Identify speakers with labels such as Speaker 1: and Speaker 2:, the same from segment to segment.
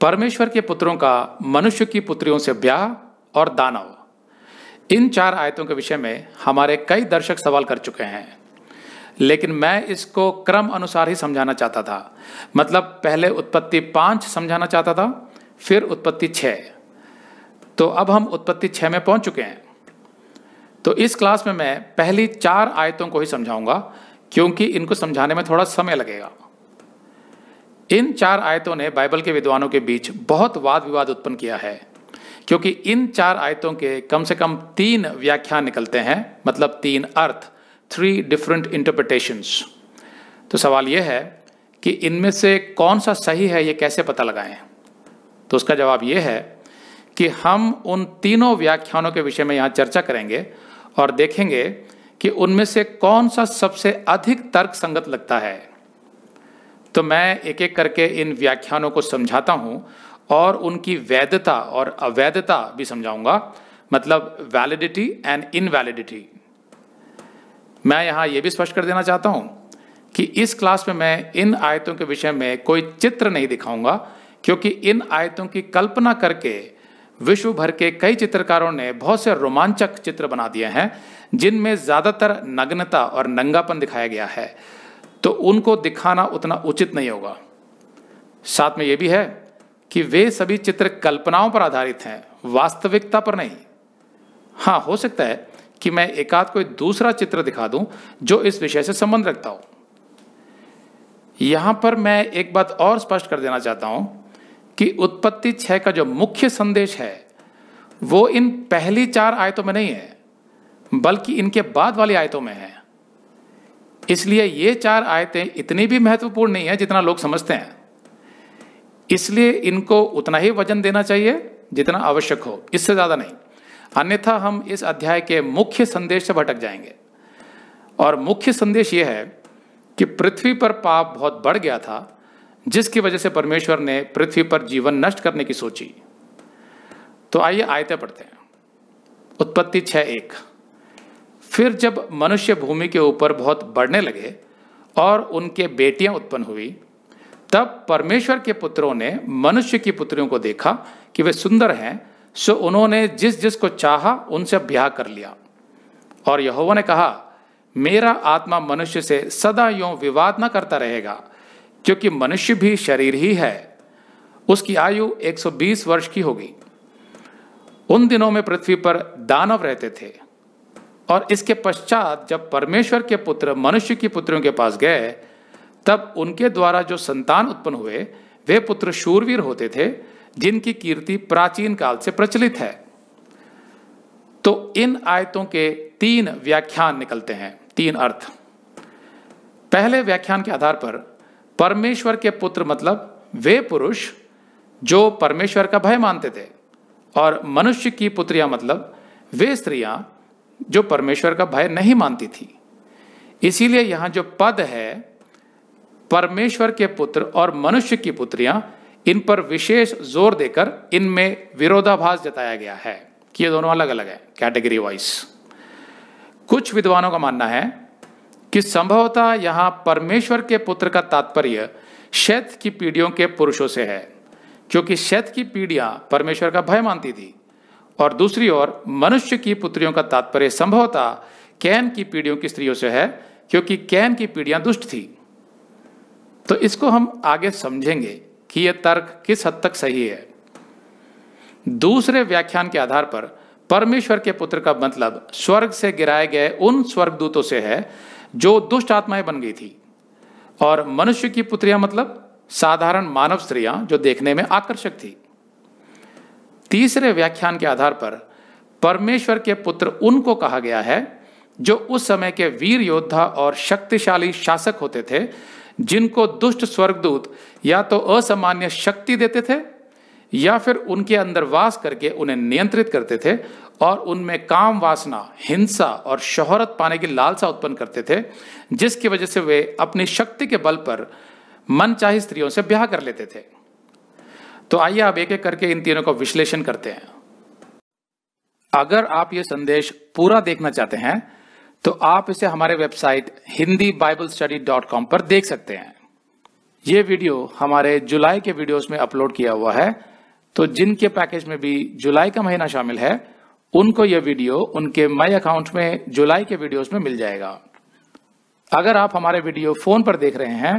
Speaker 1: परमेश्वर के पुत्रों का मनुष्य की पुत्रियों से ब्याह और दानव इन चार आयतों के विषय में हमारे कई दर्शक सवाल कर चुके हैं लेकिन मैं इसको क्रम अनुसार ही समझाना चाहता था मतलब पहले उत्पत्ति पांच समझाना चाहता था फिर उत्पत्ति छह तो अब हम उत्पत्ति छः में पहुंच चुके हैं तो इस क्लास में मैं पहली चार आयतों को ही समझाऊंगा क्योंकि इनको समझाने में थोड़ा समय लगेगा इन चार आयतों ने बाइबल के विद्वानों के बीच बहुत वाद विवाद उत्पन्न किया है क्योंकि इन चार आयतों के कम से कम तीन व्याख्यान निकलते हैं मतलब तीन अर्थ थ्री डिफरेंट इंटरप्रिटेशन तो सवाल यह है कि इनमें से कौन सा सही है ये कैसे पता लगाएं तो उसका जवाब ये है कि हम उन तीनों व्याख्यानों के विषय में यहाँ चर्चा करेंगे और देखेंगे कि उनमें से कौन सा सबसे अधिक तर्क संगत लगता है तो मैं एक एक करके इन व्याख्यानों को समझाता हूँ और उनकी वैधता और अवैधता भी समझाऊंगा मतलब वैलिडिटी एंड इनवैलिडिटी मैं यहां यह भी स्पष्ट कर देना चाहता हूं कि इस क्लास में मैं इन आयतों के विषय में कोई चित्र नहीं दिखाऊंगा क्योंकि इन आयतों की कल्पना करके विश्व भर के कई चित्रकारों ने बहुत से रोमांचक चित्र बना दिए हैं जिनमें ज़्यादातर नग्नता और नंगापन दिखाया गया है तो उनको दिखाना उतना उचित नहीं होगा साथ में यह भी है कि वे सभी चित्र कल्पनाओं पर आधारित हैं वास्तविकता पर नहीं हाँ हो सकता है कि मैं एकाध कोई दूसरा चित्र दिखा दूं जो इस विषय से संबंध रखता हो यहां पर मैं एक बात और स्पष्ट कर देना चाहता हूं कि उत्पत्ति छह का जो मुख्य संदेश है वो इन पहली चार आयतों में नहीं है बल्कि इनके बाद वाली आयतों में है इसलिए ये चार आयतें इतनी भी महत्वपूर्ण नहीं है जितना लोग समझते हैं इसलिए इनको उतना ही वजन देना चाहिए जितना आवश्यक हो इससे ज़्यादा नहीं अन्यथा हम इस अध्याय के मुख्य संदेश से भटक जाएंगे और मुख्य संदेश यह है कि पृथ्वी पर पाप बहुत बढ़ गया था जिसकी वजह से परमेश्वर ने पृथ्वी पर जीवन नष्ट करने की सोची तो आइए आयतें पढ़ते हैं उत्पत्ति छह एक फिर जब मनुष्य भूमि के ऊपर बहुत बढ़ने लगे और उनके बेटियां उत्पन्न हुई तब परमेश्वर के पुत्रों ने मनुष्य की पुत्रियों को देखा कि वे सुंदर हैं सो उन्होंने जिस जिस को चाहा उनसे ब्याह कर लिया और यहोवा ने कहा मेरा आत्मा मनुष्य से सदा यो विवाद न करता रहेगा क्योंकि मनुष्य भी शरीर ही है उसकी आयु 120 वर्ष की होगी उन दिनों में पृथ्वी पर दानव रहते थे और इसके पश्चात जब परमेश्वर के पुत्र मनुष्य की पुत्रियों के पास गए तब उनके द्वारा जो संतान उत्पन्न हुए वे पुत्र शूरवीर होते थे जिनकी कीर्ति प्राचीन काल से प्रचलित है तो इन आयतों के तीन व्याख्यान निकलते हैं तीन अर्थ पहले व्याख्यान के आधार पर परमेश्वर के पुत्र मतलब वे पुरुष जो परमेश्वर का भय मानते थे और मनुष्य की पुत्रियां मतलब वे स्त्रियां जो परमेश्वर का भय नहीं मानती थी इसीलिए यहां जो पद है परमेश्वर के पुत्र और मनुष्य की पुत्रियां इन पर विशेष जोर देकर इनमें विरोधाभास जताया गया है कि ये दोनों अलग अलग है कैटेगरी वाइज कुछ विद्वानों का मानना है कि संभवतः यहां परमेश्वर के पुत्र का तात्पर्य शैत की पीढ़ियों के पुरुषों से है क्योंकि शैत की पीढ़ियां परमेश्वर का भय मानती थी और दूसरी ओर मनुष्य की पुत्रियों का तात्पर्य संभवतः कैन की पीढ़ियों की स्त्रियों से है क्योंकि कैन की पीढ़ियां दुष्ट थी तो इसको हम आगे समझेंगे कि यह तर्क किस हद तक सही है दूसरे व्याख्यान के आधार पर परमेश्वर के पुत्र का मतलब स्वर्ग से गिराए गए उन स्वर्गदूतों से है जो दुष्ट आत्माएं बन गई थी और मनुष्य की पुत्रियां मतलब साधारण मानव स्त्रियां जो देखने में आकर्षक थी तीसरे व्याख्यान के आधार पर परमेश्वर के पुत्र उनको कहा गया है जो उस समय के वीर योद्धा और शक्तिशाली शासक होते थे जिनको दुष्ट स्वर्गदूत या तो असामान्य शक्ति देते थे या फिर उनके अंदर वास करके उन्हें नियंत्रित करते थे और उनमें काम वासना हिंसा और शोहरत पाने की लालसा उत्पन्न करते थे जिसकी वजह से वे अपनी शक्ति के बल पर मनचाही स्त्रियों से ब्याह कर लेते थे तो आइए आप एक एक करके इन तीनों का विश्लेषण करते हैं अगर आप ये संदेश पूरा देखना चाहते हैं तो आप इसे हमारे website Hindi Bible study dot com पर देख सकते हैं ये वीडियो हमारे जुलाई के वीडियोस में अपलोड किया हुआ है तो जिनके पैकेज में भी जुलाई का महीना शामिल है उनको यह वीडियो उनके माई अकाउंट में जुलाई के वीडियोस में मिल जाएगा अगर आप हमारे वीडियो फोन पर देख रहे हैं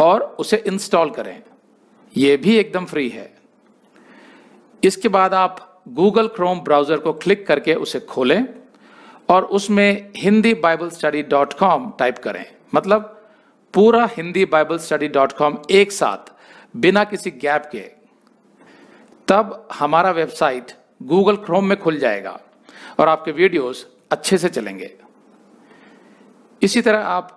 Speaker 1: और उसे इंस्टॉल करें यह भी एकदम फ्री है इसके बाद आप गूगल क्रोम ब्राउज़र को क्लिक करके उसे खोलें और उसमें Hindi Bible study dot com type करें मतलब पूरा Hindi Bible study dot com एक साथ बिना किसी गैप के तब हमारा वेबसाइट गूगल क्रोम में खुल जाएगा और आपके वीडियोस अच्छे से चलेंगे इसी तरह आप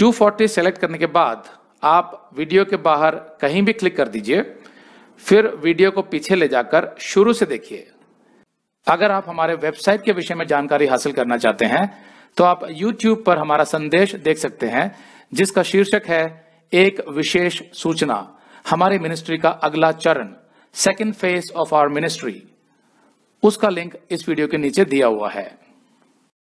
Speaker 1: 240 सेलेक्ट करने के बाद आप वीडियो के बाहर कहीं भी क्लिक कर दीजिए फिर वीडियो को पीछे ले जाकर शुरू से देखिए अगर आप हमारे वेबसाइट के विषय में जानकारी हासिल करना चाहते हैं तो आप YouTube पर हमारा संदेश देख सकते हैं जिसका शीर्षक है एक विशेष सूचना हमारी मिनिस्ट्री का अगला चरण second phase of our ministry उसका लिंक इस वीडियो के नीचे दिया हुआ है